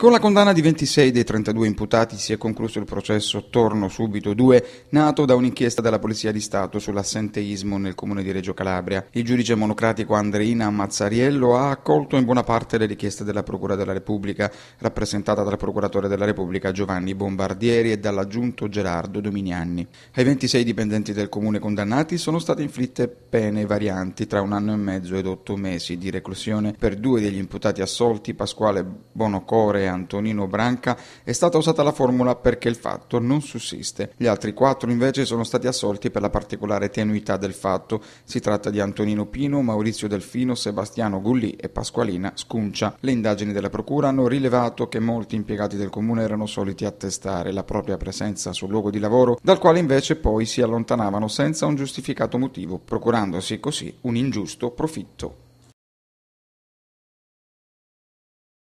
Con la condanna di 26 dei 32 imputati si è concluso il processo Torno Subito 2, nato da un'inchiesta della Polizia di Stato sull'assenteismo nel comune di Reggio Calabria. Il giudice monocratico Andreina Mazzariello ha accolto in buona parte le richieste della Procura della Repubblica, rappresentata dal Procuratore della Repubblica Giovanni Bombardieri e dall'aggiunto Gerardo Dominianni. Ai 26 dipendenti del comune condannati sono state inflitte pene varianti tra un anno e mezzo ed otto mesi di reclusione. Per due degli imputati assolti, Pasquale Bonocore e Antonino Branca è stata usata la formula perché il fatto non sussiste. Gli altri quattro invece sono stati assolti per la particolare tenuità del fatto. Si tratta di Antonino Pino, Maurizio Delfino, Sebastiano Gulli e Pasqualina Scuncia. Le indagini della Procura hanno rilevato che molti impiegati del comune erano soliti attestare la propria presenza sul luogo di lavoro, dal quale invece poi si allontanavano senza un giustificato motivo, procurandosi così un ingiusto profitto.